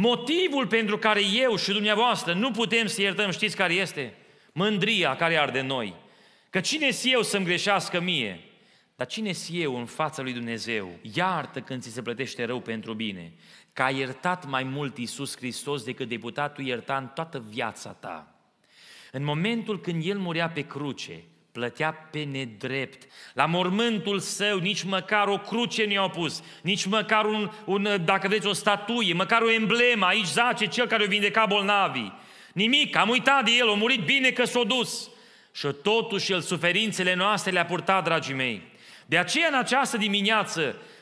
Motivul pentru care eu și dumneavoastră nu putem să iertăm, știți care este? Mândria care arde noi. Că cine s eu să-mi greșească mie? Dar cine s eu în fața lui Dumnezeu? Iartă când ți se plătește rău pentru bine. Că ai iertat mai mult Iisus Hristos decât deputatul ierta în toată viața ta. În momentul când El murea pe cruce, plătea pe nedrept. La mormântul său nici măcar o cruce nu i-au pus, nici măcar un, un, dacă vreți, o statuie, măcar o emblemă, aici zace cel care o vindeca bolnavii. Nimic, am uitat de el, a murit bine că s-a dus. Și totuși el suferințele noastre le-a purtat, dragii mei. De aceea, în această dimineață,